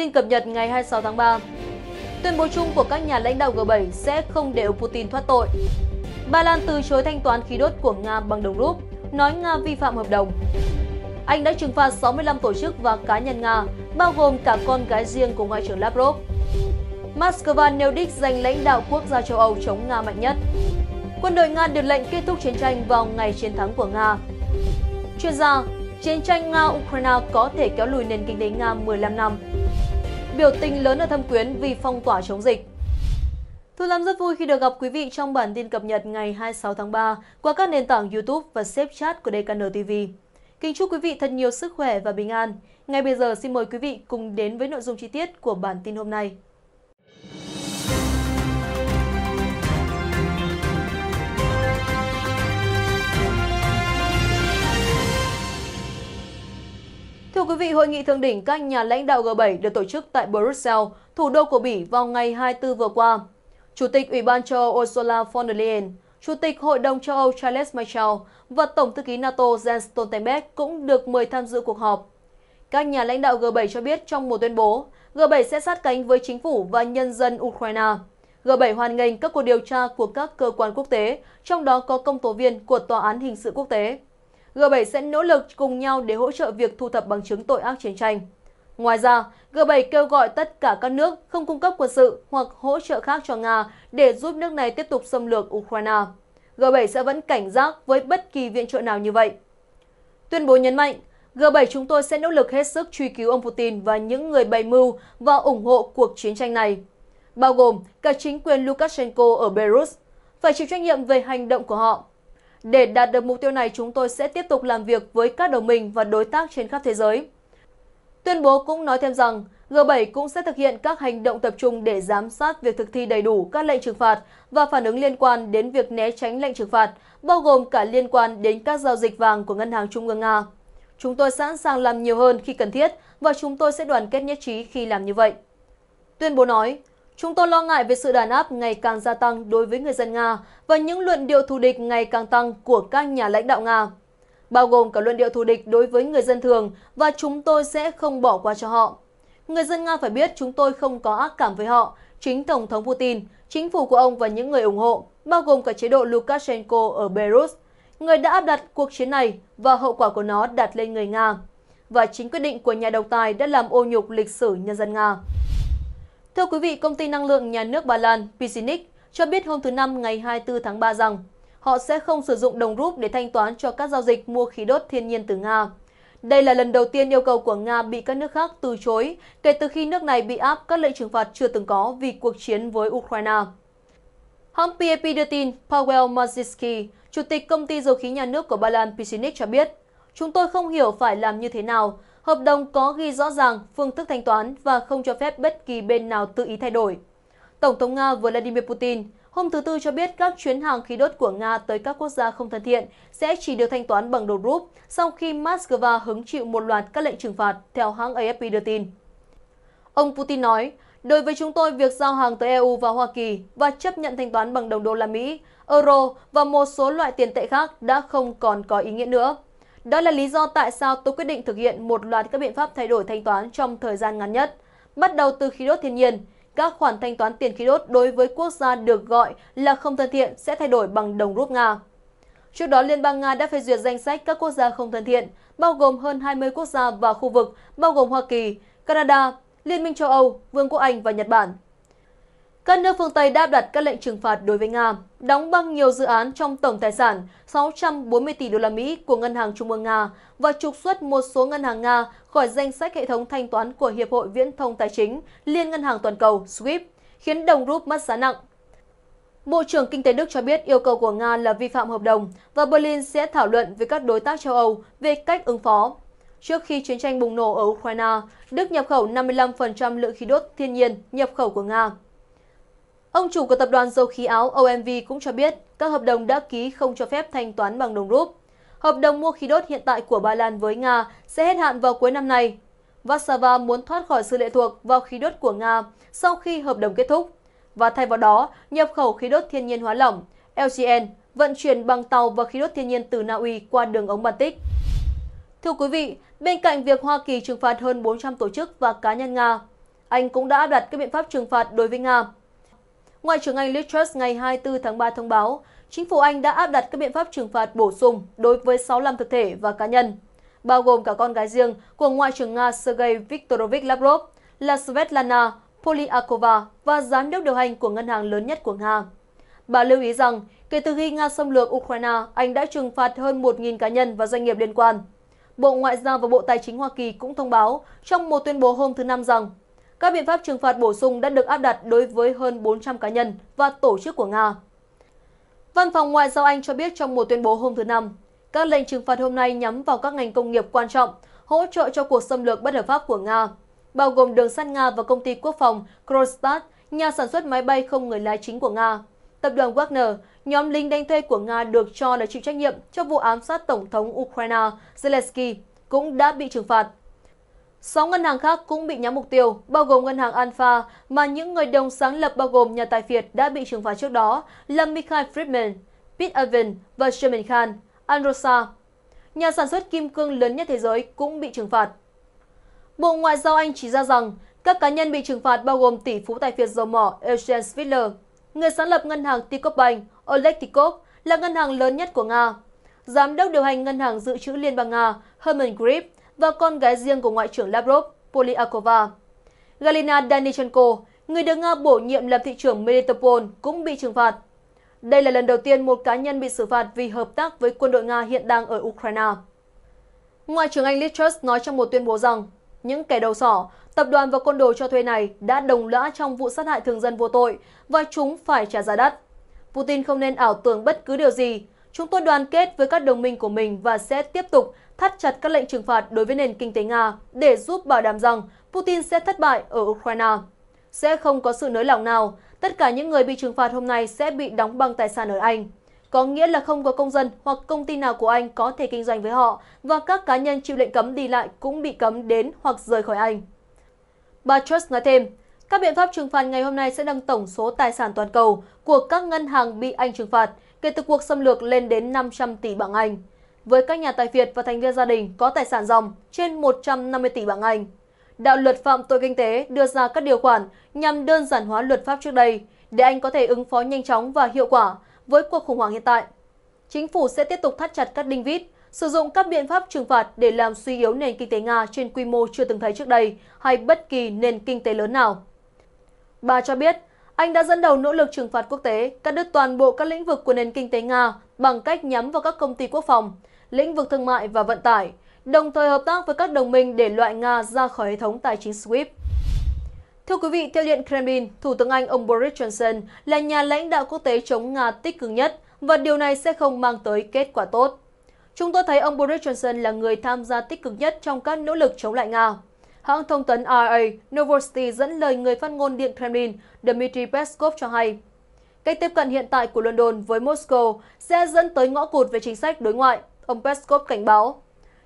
Tin cập nhật ngày 26 tháng 3 Tuyên bố chung của các nhà lãnh đạo G7 sẽ không để Putin thoát tội Ba Lan từ chối thanh toán khí đốt của Nga bằng đồng rúp, nói Nga vi phạm hợp đồng anh đã trừng phạt 65 tổ chức và cá nhân Nga, bao gồm cả con gái riêng của Ngoại trưởng Lavrov. Moscow nêu đích giành lãnh đạo quốc gia châu Âu chống Nga mạnh nhất. Quân đội Nga được lệnh kết thúc chiến tranh vào ngày chiến thắng của Nga. Chuyên gia, chiến tranh Nga-Ukraine có thể kéo lùi nền kinh tế Nga 15 năm biểu tình lớn ở Thâm Quyến vì phong tỏa chống dịch. Thu Lâm rất vui khi được gặp quý vị trong bản tin cập nhật ngày 26 tháng 3 qua các nền tảng YouTube và xếp chat của DKN TV. Kính chúc quý vị thật nhiều sức khỏe và bình an. Ngay bây giờ xin mời quý vị cùng đến với nội dung chi tiết của bản tin hôm nay. quý vị, hội nghị thượng đỉnh các nhà lãnh đạo G7 được tổ chức tại Brussels, thủ đô của Bỉ vào ngày 24 vừa qua. Chủ tịch Ủy ban châu Âu Ursula von der Leyen, Chủ tịch Hội đồng châu Âu Charles Michel và Tổng thư ký NATO Jens Stoltenberg cũng được mời tham dự cuộc họp. Các nhà lãnh đạo G7 cho biết trong một tuyên bố, G7 sẽ sát cánh với chính phủ và nhân dân Ukraine. G7 hoan nghênh các cuộc điều tra của các cơ quan quốc tế, trong đó có công tố viên của Tòa án Hình sự Quốc tế. G7 sẽ nỗ lực cùng nhau để hỗ trợ việc thu thập bằng chứng tội ác chiến tranh. Ngoài ra, G7 kêu gọi tất cả các nước không cung cấp quân sự hoặc hỗ trợ khác cho Nga để giúp nước này tiếp tục xâm lược Ukraine. G7 sẽ vẫn cảnh giác với bất kỳ viện trợ nào như vậy. Tuyên bố nhấn mạnh, G7 chúng tôi sẽ nỗ lực hết sức truy cứu ông Putin và những người bày mưu và ủng hộ cuộc chiến tranh này, bao gồm cả chính quyền Lukashenko ở Belarus, phải chịu trách nhiệm về hành động của họ để đạt được mục tiêu này, chúng tôi sẽ tiếp tục làm việc với các đồng minh và đối tác trên khắp thế giới. Tuyên bố cũng nói thêm rằng, G7 cũng sẽ thực hiện các hành động tập trung để giám sát việc thực thi đầy đủ các lệnh trừng phạt và phản ứng liên quan đến việc né tránh lệnh trừng phạt, bao gồm cả liên quan đến các giao dịch vàng của Ngân hàng Trung ương Nga. Chúng tôi sẵn sàng làm nhiều hơn khi cần thiết và chúng tôi sẽ đoàn kết nhất trí khi làm như vậy. Tuyên bố nói, Chúng tôi lo ngại về sự đàn áp ngày càng gia tăng đối với người dân Nga và những luận điệu thù địch ngày càng tăng của các nhà lãnh đạo Nga, bao gồm cả luận điệu thù địch đối với người dân thường và chúng tôi sẽ không bỏ qua cho họ. Người dân Nga phải biết chúng tôi không có ác cảm với họ, chính Tổng thống Putin, chính phủ của ông và những người ủng hộ, bao gồm cả chế độ Lukashenko ở Belarus, người đã áp đặt cuộc chiến này và hậu quả của nó đặt lên người Nga. Và chính quyết định của nhà độc tài đã làm ô nhục lịch sử nhân dân Nga. Thưa quý vị, công ty năng lượng nhà nước Ba Lan Pisinic cho biết hôm thứ Năm ngày 24 tháng 3 rằng họ sẽ không sử dụng đồng rúp để thanh toán cho các giao dịch mua khí đốt thiên nhiên từ Nga. Đây là lần đầu tiên yêu cầu của Nga bị các nước khác từ chối kể từ khi nước này bị áp các lệnh trừng phạt chưa từng có vì cuộc chiến với Ukraine. Hãng PAP đưa tin Paweł Maziski, chủ tịch công ty dầu khí nhà nước của Ba Lan Pisinic cho biết, Chúng tôi không hiểu phải làm như thế nào hợp đồng có ghi rõ ràng phương thức thanh toán và không cho phép bất kỳ bên nào tự ý thay đổi. Tổng thống Nga Vladimir Putin hôm thứ Tư cho biết các chuyến hàng khí đốt của Nga tới các quốc gia không thân thiện sẽ chỉ được thanh toán bằng đồng rúp sau khi Moscow hứng chịu một loạt các lệnh trừng phạt, theo hãng AFP đưa tin. Ông Putin nói, Đối với chúng tôi, việc giao hàng tới EU và Hoa Kỳ và chấp nhận thanh toán bằng đồng đô la Mỹ, euro và một số loại tiền tệ khác đã không còn có ý nghĩa nữa. Đó là lý do tại sao tôi quyết định thực hiện một loạt các biện pháp thay đổi thanh toán trong thời gian ngắn nhất. Bắt đầu từ khí đốt thiên nhiên, các khoản thanh toán tiền khí đốt đối với quốc gia được gọi là không thân thiện sẽ thay đổi bằng đồng rúp Nga. Trước đó, Liên bang Nga đã phê duyệt danh sách các quốc gia không thân thiện, bao gồm hơn 20 quốc gia và khu vực, bao gồm Hoa Kỳ, Canada, Liên minh châu Âu, Vương quốc Anh và Nhật Bản. Các nước phương Tây đã đặt các lệnh trừng phạt đối với Nga, đóng băng nhiều dự án trong tổng tài sản 640 tỷ đô la Mỹ của Ngân hàng Trung ương Nga và trục xuất một số ngân hàng Nga khỏi danh sách hệ thống thanh toán của Hiệp hội Viễn thông Tài chính Liên ngân hàng toàn cầu SWIFT, khiến đồng rúp mất giá nặng. Bộ trưởng Kinh tế Đức cho biết yêu cầu của Nga là vi phạm hợp đồng và Berlin sẽ thảo luận với các đối tác châu Âu về cách ứng phó. Trước khi chiến tranh bùng nổ ở Ukraine, Đức nhập khẩu 55% lượng khí đốt thiên nhiên nhập khẩu của Nga. Ông chủ của tập đoàn dầu khí Áo OMV cũng cho biết các hợp đồng đã ký không cho phép thanh toán bằng đồng rúp. Hợp đồng mua khí đốt hiện tại của Ba Lan với Nga sẽ hết hạn vào cuối năm nay. Warsaw muốn thoát khỏi sự lệ thuộc vào khí đốt của Nga sau khi hợp đồng kết thúc và thay vào đó nhập khẩu khí đốt thiên nhiên hóa lỏng LGN vận chuyển bằng tàu và khí đốt thiên nhiên từ Na Uy qua đường ống Baltic. Thưa quý vị, bên cạnh việc Hoa Kỳ trừng phạt hơn 400 tổ chức và cá nhân Nga, Anh cũng đã áp đặt các biện pháp trừng phạt đối với Nga Ngoại trưởng Anh Liz Truss ngày 24 tháng 3 thông báo, chính phủ Anh đã áp đặt các biện pháp trừng phạt bổ sung đối với 65 thực thể và cá nhân, bao gồm cả con gái riêng của Ngoại trưởng Nga Sergei Viktorovich Lavrov là Svetlana Polyakova và giám đốc điều hành của ngân hàng lớn nhất của Nga. Bà lưu ý rằng, kể từ khi Nga xâm lược Ukraine, Anh đã trừng phạt hơn 1.000 cá nhân và doanh nghiệp liên quan. Bộ Ngoại giao và Bộ Tài chính Hoa Kỳ cũng thông báo trong một tuyên bố hôm thứ Năm rằng các biện pháp trừng phạt bổ sung đã được áp đặt đối với hơn 400 cá nhân và tổ chức của Nga. Văn phòng Ngoại giao Anh cho biết trong một tuyên bố hôm thứ Năm, các lệnh trừng phạt hôm nay nhắm vào các ngành công nghiệp quan trọng, hỗ trợ cho cuộc xâm lược bất hợp pháp của Nga, bao gồm đường sắt Nga và công ty quốc phòng Krostat, nhà sản xuất máy bay không người lái chính của Nga. Tập đoàn Wagner, nhóm lính đánh thuê của Nga được cho là chịu trách nhiệm cho vụ ám sát Tổng thống Ukraine Zelensky, cũng đã bị trừng phạt. Sáu ngân hàng khác cũng bị nhắm mục tiêu, bao gồm ngân hàng Alpha mà những người đồng sáng lập bao gồm nhà tài phiệt đã bị trừng phạt trước đó là Mikhail Friedman, Pete Evan và Sherman Khan, Androsa. Nhà sản xuất kim cương lớn nhất thế giới cũng bị trừng phạt. Bộ Ngoại giao Anh chỉ ra rằng các cá nhân bị trừng phạt bao gồm tỷ phú tài phiệt dầu mỏ Eugene Swidler, người sáng lập ngân hàng Tikov Bank Oleg Tikov là ngân hàng lớn nhất của Nga, giám đốc điều hành ngân hàng dự trữ Liên bang Nga Herman Grip và con gái riêng của Ngoại trưởng Lavrov, Polyakova. Galina Danichenko, người được Nga bổ nhiệm làm thị trưởng Melitopol, cũng bị trừng phạt. Đây là lần đầu tiên một cá nhân bị xử phạt vì hợp tác với quân đội Nga hiện đang ở Ukraine. Ngoại trưởng Anh Liz Truss nói trong một tuyên bố rằng những kẻ đầu sỏ, tập đoàn và côn đồ cho thuê này đã đồng lõa trong vụ sát hại thường dân vô tội và chúng phải trả giá đắt. Putin không nên ảo tưởng bất cứ điều gì, Chúng tôi đoàn kết với các đồng minh của mình và sẽ tiếp tục thắt chặt các lệnh trừng phạt đối với nền kinh tế Nga để giúp bảo đảm rằng Putin sẽ thất bại ở Ukraine. Sẽ không có sự nới lỏng nào, tất cả những người bị trừng phạt hôm nay sẽ bị đóng băng tài sản ở Anh. Có nghĩa là không có công dân hoặc công ty nào của Anh có thể kinh doanh với họ và các cá nhân chịu lệnh cấm đi lại cũng bị cấm đến hoặc rời khỏi Anh. Bà Truss nói thêm, các biện pháp trừng phạt ngày hôm nay sẽ nâng tổng số tài sản toàn cầu của các ngân hàng bị Anh trừng phạt – kể từ cuộc xâm lược lên đến 500 tỷ bảng Anh. Với các nhà tài phiệt và thành viên gia đình có tài sản dòng trên 150 tỷ bảng Anh. Đạo luật phạm tội kinh tế đưa ra các điều khoản nhằm đơn giản hóa luật pháp trước đây để Anh có thể ứng phó nhanh chóng và hiệu quả với cuộc khủng hoảng hiện tại. Chính phủ sẽ tiếp tục thắt chặt các đinh vít, sử dụng các biện pháp trừng phạt để làm suy yếu nền kinh tế Nga trên quy mô chưa từng thấy trước đây hay bất kỳ nền kinh tế lớn nào. Bà cho biết, anh đã dẫn đầu nỗ lực trừng phạt quốc tế, cắt đứt toàn bộ các lĩnh vực của nền kinh tế Nga bằng cách nhắm vào các công ty quốc phòng, lĩnh vực thương mại và vận tải, đồng thời hợp tác với các đồng minh để loại Nga ra khỏi hệ thống tài chính SWIFT. Thưa quý vị, theo Điện Kremlin, Thủ tướng Anh ông Boris Johnson là nhà lãnh đạo quốc tế chống Nga tích cực nhất và điều này sẽ không mang tới kết quả tốt. Chúng tôi thấy ông Boris Johnson là người tham gia tích cực nhất trong các nỗ lực chống lại Nga. Hãng thông tấn RIA Novosti dẫn lời người phát ngôn Điện Kremlin Dmitry Peskov cho hay, cách tiếp cận hiện tại của London với Moscow sẽ dẫn tới ngõ cụt về chính sách đối ngoại, ông Peskov cảnh báo.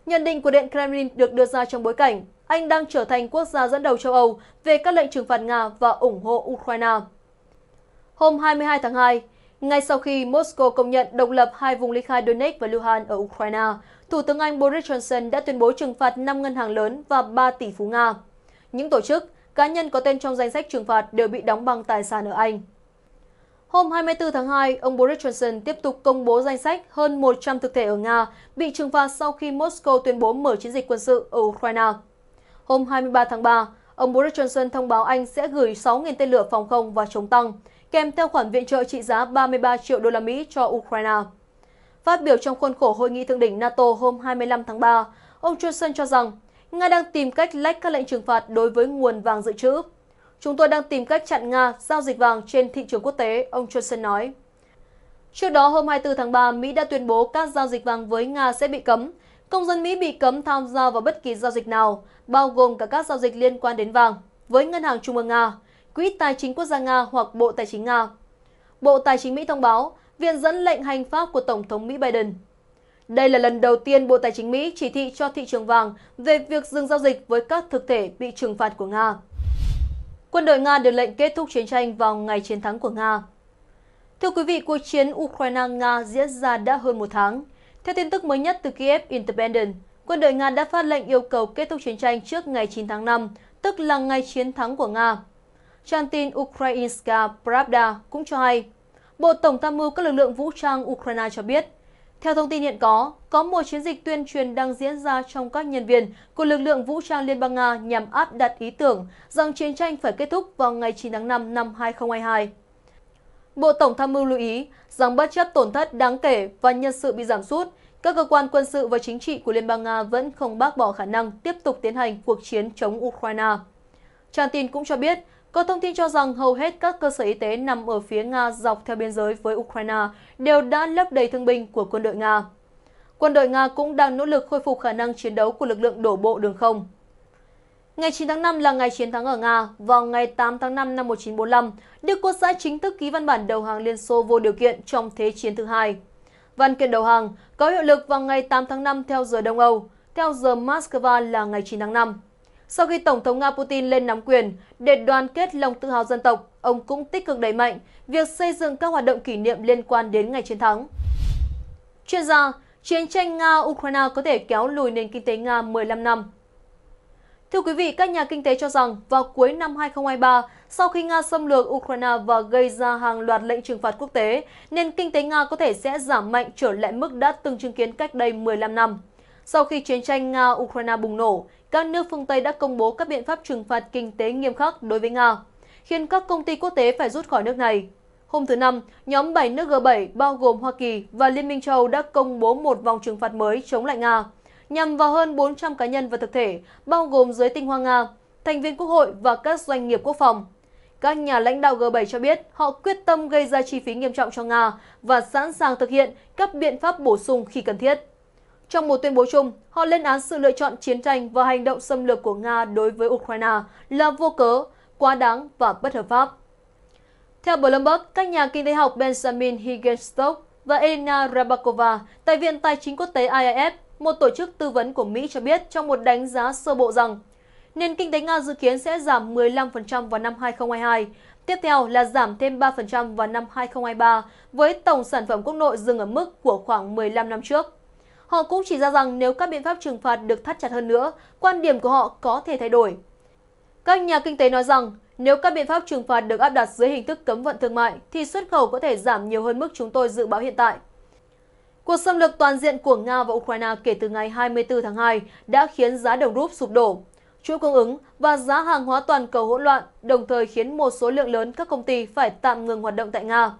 Nhận định của Điện Kremlin được đưa ra trong bối cảnh Anh đang trở thành quốc gia dẫn đầu châu Âu về các lệnh trừng phạt Nga và ủng hộ Ukraine. Hôm 22 tháng 2, ngay sau khi Moscow công nhận độc lập hai vùng ly khai Donetsk và Luhansk ở Ukraine, Thủ tướng Anh Boris Johnson đã tuyên bố trừng phạt 5 ngân hàng lớn và 3 tỷ phú Nga. Những tổ chức, cá nhân có tên trong danh sách trừng phạt đều bị đóng băng tài sản ở Anh. Hôm 24 tháng 2, ông Boris Johnson tiếp tục công bố danh sách hơn 100 thực thể ở Nga bị trừng phạt sau khi Moscow tuyên bố mở chiến dịch quân sự ở Ukraine. Hôm 23 tháng 3, ông Boris Johnson thông báo Anh sẽ gửi 6.000 tên lửa phòng không và chống tăng, kèm theo khoản viện trợ trị giá 33 triệu đô la Mỹ cho Ukraine. Phát biểu trong khuôn khổ hội nghị thượng đỉnh NATO hôm 25 tháng 3, ông Johnson cho rằng Nga đang tìm cách lách các lệnh trừng phạt đối với nguồn vàng dự trữ. Chúng tôi đang tìm cách chặn Nga giao dịch vàng trên thị trường quốc tế, ông Johnson nói. Trước đó, hôm 24 tháng 3, Mỹ đã tuyên bố các giao dịch vàng với Nga sẽ bị cấm. Công dân Mỹ bị cấm tham gia vào bất kỳ giao dịch nào, bao gồm cả các giao dịch liên quan đến vàng, với Ngân hàng Trung ương Nga, Quỹ Tài chính Quốc gia Nga hoặc Bộ Tài chính Nga. Bộ Tài chính Mỹ thông báo viện dẫn lệnh hành pháp của Tổng thống Mỹ Biden. Đây là lần đầu tiên Bộ Tài chính Mỹ chỉ thị cho thị trường vàng về việc dừng giao dịch với các thực thể bị trừng phạt của Nga. Quân đội Nga được lệnh kết thúc chiến tranh vào ngày chiến thắng của Nga. Thưa quý vị, cuộc chiến Ukraine-Nga diễn ra đã hơn một tháng. Theo tin tức mới nhất từ Kiev Independent, quân đội Nga đã phát lệnh yêu cầu kết thúc chiến tranh trước ngày 9 tháng 5, tức là ngày chiến thắng của Nga. Trang tin Ukrainska Pravda cũng cho hay Bộ Tổng tham mưu các lực lượng vũ trang Ukraine cho biết. Theo thông tin hiện có, có một chiến dịch tuyên truyền đang diễn ra trong các nhân viên của lực lượng vũ trang Liên bang Nga nhằm áp đặt ý tưởng rằng chiến tranh phải kết thúc vào ngày 9 tháng 5 năm 2022. Bộ Tổng tham mưu lưu ý rằng bất chấp tổn thất đáng kể và nhân sự bị giảm sút, các cơ quan quân sự và chính trị của Liên bang Nga vẫn không bác bỏ khả năng tiếp tục tiến hành cuộc chiến chống Ukraine. Trang tin cũng cho biết có thông tin cho rằng hầu hết các cơ sở y tế nằm ở phía Nga dọc theo biên giới với Ukraine đều đã lấp đầy thương binh của quân đội Nga. Quân đội Nga cũng đang nỗ lực khôi phục khả năng chiến đấu của lực lượng đổ bộ đường không. Ngày 9 tháng 5 là ngày chiến thắng ở Nga. Vào ngày 8 tháng 5 năm 1945, Đức Quốc xã chính thức ký văn bản đầu hàng Liên Xô vô điều kiện trong Thế chiến thứ hai. Văn kiện đầu hàng có hiệu lực vào ngày 8 tháng 5 theo giờ Đông Âu, theo giờ Moscow là ngày 9 tháng 5. Sau khi Tổng thống Nga Putin lên nắm quyền, để đoàn kết lòng tự hào dân tộc, ông cũng tích cực đẩy mạnh việc xây dựng các hoạt động kỷ niệm liên quan đến ngày chiến thắng. Chuyên gia, chiến tranh Nga-Ukraine có thể kéo lùi nền kinh tế Nga 15 năm. Thưa quý vị, các nhà kinh tế cho rằng vào cuối năm 2023, sau khi Nga xâm lược Ukraine và gây ra hàng loạt lệnh trừng phạt quốc tế, nền kinh tế Nga có thể sẽ giảm mạnh trở lại mức đã từng chứng kiến cách đây 15 năm. Sau khi chiến tranh Nga-Ukraine bùng nổ, các nước phương Tây đã công bố các biện pháp trừng phạt kinh tế nghiêm khắc đối với Nga, khiến các công ty quốc tế phải rút khỏi nước này. Hôm thứ Năm, nhóm 7 nước G7 bao gồm Hoa Kỳ và Liên minh châu đã công bố một vòng trừng phạt mới chống lại Nga, nhằm vào hơn 400 cá nhân và thực thể, bao gồm giới tinh hoa Nga, thành viên quốc hội và các doanh nghiệp quốc phòng. Các nhà lãnh đạo G7 cho biết họ quyết tâm gây ra chi phí nghiêm trọng cho Nga và sẵn sàng thực hiện các biện pháp bổ sung khi cần thiết. Trong một tuyên bố chung, họ lên án sự lựa chọn chiến tranh và hành động xâm lược của Nga đối với Ukraine là vô cớ, quá đáng và bất hợp pháp. Theo Bloomberg, các nhà kinh tế học Benjamin Higginstock và Elena Rabakova tại Viện Tài chính Quốc tế IIF, một tổ chức tư vấn của Mỹ cho biết trong một đánh giá sơ bộ rằng nền kinh tế Nga dự kiến sẽ giảm 15% vào năm 2022, tiếp theo là giảm thêm 3% vào năm 2023 với tổng sản phẩm quốc nội dừng ở mức của khoảng 15 năm trước. Họ cũng chỉ ra rằng nếu các biện pháp trừng phạt được thắt chặt hơn nữa, quan điểm của họ có thể thay đổi. Các nhà kinh tế nói rằng nếu các biện pháp trừng phạt được áp đặt dưới hình thức cấm vận thương mại thì xuất khẩu có thể giảm nhiều hơn mức chúng tôi dự báo hiện tại. Cuộc xâm lược toàn diện của Nga và Ukraine kể từ ngày 24 tháng 2 đã khiến giá đồng rúp sụp đổ. Chuỗi cung ứng và giá hàng hóa toàn cầu hỗn loạn đồng thời khiến một số lượng lớn các công ty phải tạm ngừng hoạt động tại Nga.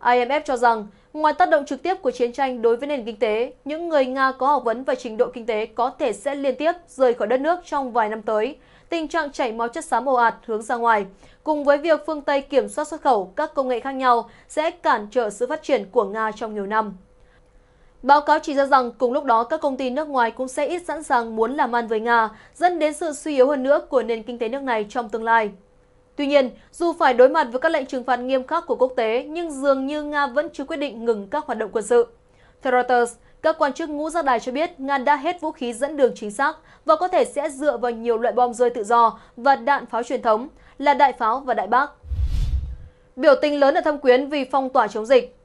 IMF cho rằng, ngoài tác động trực tiếp của chiến tranh đối với nền kinh tế, những người Nga có học vấn và trình độ kinh tế có thể sẽ liên tiếp rời khỏi đất nước trong vài năm tới. Tình trạng chảy máu chất xám ồ ạt hướng ra ngoài, cùng với việc phương Tây kiểm soát xuất khẩu các công nghệ khác nhau sẽ cản trở sự phát triển của Nga trong nhiều năm. Báo cáo chỉ ra rằng cùng lúc đó các công ty nước ngoài cũng sẽ ít sẵn sàng muốn làm ăn với Nga, dẫn đến sự suy yếu hơn nữa của nền kinh tế nước này trong tương lai. Tuy nhiên, dù phải đối mặt với các lệnh trừng phạt nghiêm khắc của quốc tế, nhưng dường như Nga vẫn chưa quyết định ngừng các hoạt động quân sự. Theo Reuters, các quan chức ngũ giác đài cho biết Nga đã hết vũ khí dẫn đường chính xác và có thể sẽ dựa vào nhiều loại bom rơi tự do và đạn pháo truyền thống là đại pháo và đại bác. Biểu tình lớn ở Thâm Quyến vì phong tỏa chống dịch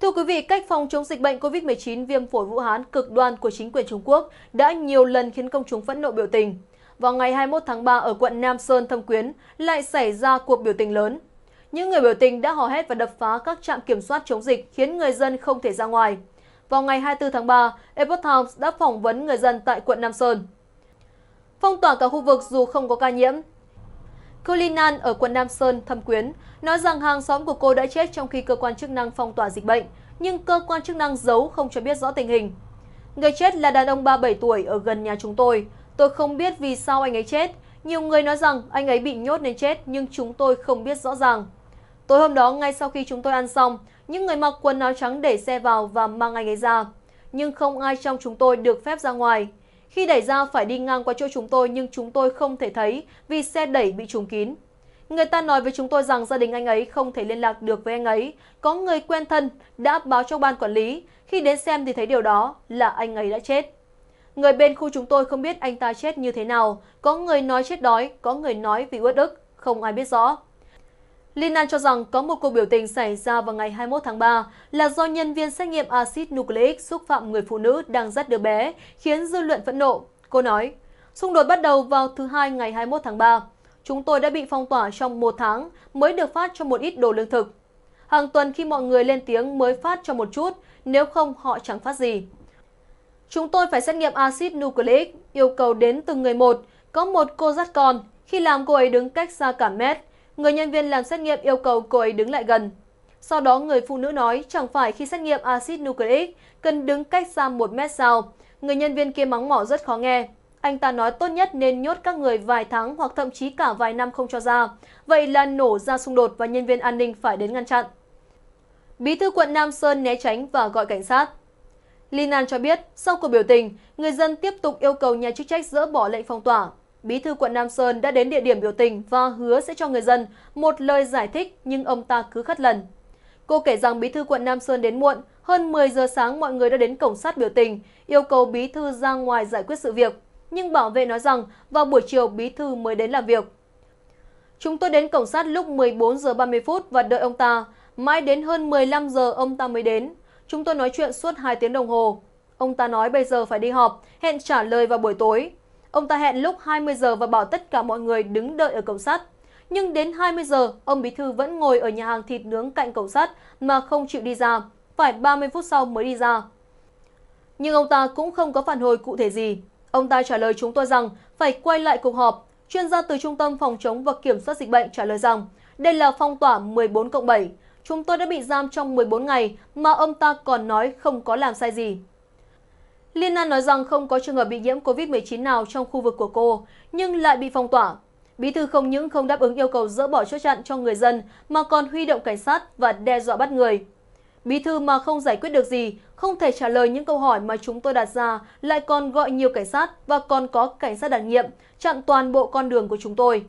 Thưa quý vị, cách phòng chống dịch bệnh COVID-19 viêm phổi Vũ Hán cực đoan của chính quyền Trung Quốc đã nhiều lần khiến công chúng phẫn nộ biểu tình vào ngày 21 tháng 3 ở quận Nam Sơn, Thâm Quyến lại xảy ra cuộc biểu tình lớn. Những người biểu tình đã hò hét và đập phá các trạm kiểm soát chống dịch khiến người dân không thể ra ngoài. Vào ngày 24 tháng 3, Epoch Times đã phỏng vấn người dân tại quận Nam Sơn. Phong tỏa cả khu vực dù không có ca nhiễm. Kulinan ở quận Nam Sơn, Thâm Quyến, nói rằng hàng xóm của cô đã chết trong khi cơ quan chức năng phong tỏa dịch bệnh, nhưng cơ quan chức năng giấu không cho biết rõ tình hình. Người chết là đàn ông 37 tuổi ở gần nhà chúng tôi. Tôi không biết vì sao anh ấy chết. Nhiều người nói rằng anh ấy bị nhốt nên chết nhưng chúng tôi không biết rõ ràng. Tối hôm đó ngay sau khi chúng tôi ăn xong, những người mặc quần áo trắng để xe vào và mang anh ấy ra. Nhưng không ai trong chúng tôi được phép ra ngoài. Khi đẩy ra phải đi ngang qua chỗ chúng tôi nhưng chúng tôi không thể thấy vì xe đẩy bị trùng kín. Người ta nói với chúng tôi rằng gia đình anh ấy không thể liên lạc được với anh ấy. Có người quen thân đã báo cho ban quản lý. Khi đến xem thì thấy điều đó là anh ấy đã chết. Người bên khu chúng tôi không biết anh ta chết như thế nào. Có người nói chết đói, có người nói vì uất ức, không ai biết rõ. Liên cho rằng có một cuộc biểu tình xảy ra vào ngày 21 tháng 3 là do nhân viên xét nghiệm axit nucleic xúc phạm người phụ nữ đang dắt đứa bé, khiến dư luận phẫn nộ. Cô nói, xung đột bắt đầu vào thứ hai ngày 21 tháng 3. Chúng tôi đã bị phong tỏa trong một tháng mới được phát cho một ít đồ lương thực. Hàng tuần khi mọi người lên tiếng mới phát cho một chút, nếu không họ chẳng phát gì. Chúng tôi phải xét nghiệm axit nucleic, yêu cầu đến từng người một. Có một cô dắt con, khi làm cô ấy đứng cách xa cả mét. Người nhân viên làm xét nghiệm yêu cầu cô ấy đứng lại gần. Sau đó người phụ nữ nói chẳng phải khi xét nghiệm axit nucleic cần đứng cách xa một mét sao. Người nhân viên kia mắng mỏ rất khó nghe. Anh ta nói tốt nhất nên nhốt các người vài tháng hoặc thậm chí cả vài năm không cho ra. Vậy là nổ ra xung đột và nhân viên an ninh phải đến ngăn chặn. Bí thư quận Nam Sơn né tránh và gọi cảnh sát. Linan cho biết, sau cuộc biểu tình, người dân tiếp tục yêu cầu nhà chức trách dỡ bỏ lệnh phong tỏa. Bí thư quận Nam Sơn đã đến địa điểm biểu tình và hứa sẽ cho người dân một lời giải thích nhưng ông ta cứ khất lần. Cô kể rằng bí thư quận Nam Sơn đến muộn, hơn 10 giờ sáng mọi người đã đến cổng sát biểu tình, yêu cầu bí thư ra ngoài giải quyết sự việc. Nhưng bảo vệ nói rằng vào buổi chiều bí thư mới đến làm việc. Chúng tôi đến cổng sát lúc 14 giờ 30 phút và đợi ông ta. Mãi đến hơn 15 giờ ông ta mới đến. Chúng tôi nói chuyện suốt 2 tiếng đồng hồ. Ông ta nói bây giờ phải đi họp, hẹn trả lời vào buổi tối. Ông ta hẹn lúc 20 giờ và bảo tất cả mọi người đứng đợi ở cổng sắt. Nhưng đến 20 giờ, ông bí thư vẫn ngồi ở nhà hàng thịt nướng cạnh cổng sắt mà không chịu đi ra, phải 30 phút sau mới đi ra. Nhưng ông ta cũng không có phản hồi cụ thể gì. Ông ta trả lời chúng tôi rằng phải quay lại cuộc họp. Chuyên gia từ Trung tâm Phòng chống và Kiểm soát Dịch bệnh trả lời rằng đây là phong tỏa 14 cộng 7, Chúng tôi đã bị giam trong 14 ngày mà ông ta còn nói không có làm sai gì. Liên An nói rằng không có trường hợp bị nhiễm COVID-19 nào trong khu vực của cô, nhưng lại bị phong tỏa. Bí thư không những không đáp ứng yêu cầu dỡ bỏ chốt chặn cho người dân mà còn huy động cảnh sát và đe dọa bắt người. Bí thư mà không giải quyết được gì, không thể trả lời những câu hỏi mà chúng tôi đặt ra, lại còn gọi nhiều cảnh sát và còn có cảnh sát đặc nhiệm chặn toàn bộ con đường của chúng tôi.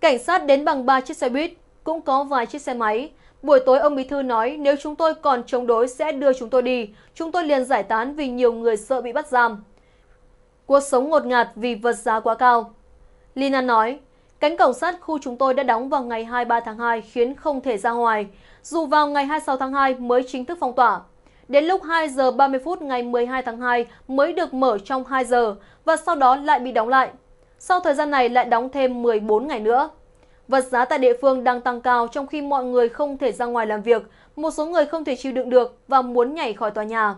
Cảnh sát đến bằng 3 chiếc xe buýt, cũng có vài chiếc xe máy, Buổi tối ông Bí Thư nói nếu chúng tôi còn chống đối sẽ đưa chúng tôi đi. Chúng tôi liền giải tán vì nhiều người sợ bị bắt giam. Cuộc sống ngột ngạt vì vật giá quá cao. Lina nói, cánh cổng sát khu chúng tôi đã đóng vào ngày 23 tháng 2 khiến không thể ra ngoài, dù vào ngày 26 tháng 2 mới chính thức phong tỏa. Đến lúc 2 giờ 30 phút ngày 12 tháng 2 mới được mở trong 2 giờ và sau đó lại bị đóng lại. Sau thời gian này lại đóng thêm 14 ngày nữa. Vật giá tại địa phương đang tăng cao trong khi mọi người không thể ra ngoài làm việc, một số người không thể chịu đựng được và muốn nhảy khỏi tòa nhà.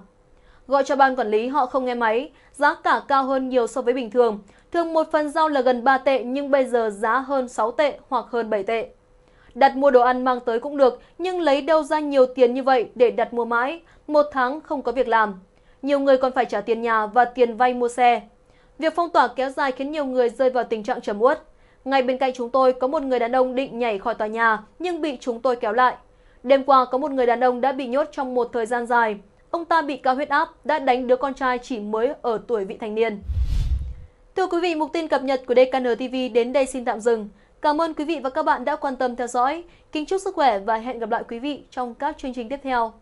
Gọi cho ban quản lý họ không nghe máy, giá cả cao hơn nhiều so với bình thường. Thường một phần rau là gần 3 tệ nhưng bây giờ giá hơn 6 tệ hoặc hơn 7 tệ. Đặt mua đồ ăn mang tới cũng được, nhưng lấy đâu ra nhiều tiền như vậy để đặt mua mãi, một tháng không có việc làm. Nhiều người còn phải trả tiền nhà và tiền vay mua xe. Việc phong tỏa kéo dài khiến nhiều người rơi vào tình trạng trầm uất. Ngay bên cạnh chúng tôi có một người đàn ông định nhảy khỏi tòa nhà nhưng bị chúng tôi kéo lại. Đêm qua có một người đàn ông đã bị nhốt trong một thời gian dài. Ông ta bị cao huyết áp đã đánh đứa con trai chỉ mới ở tuổi vị thành niên. Thưa quý vị, mục tin cập nhật của DKN TV đến đây xin tạm dừng. Cảm ơn quý vị và các bạn đã quan tâm theo dõi. Kính chúc sức khỏe và hẹn gặp lại quý vị trong các chương trình tiếp theo.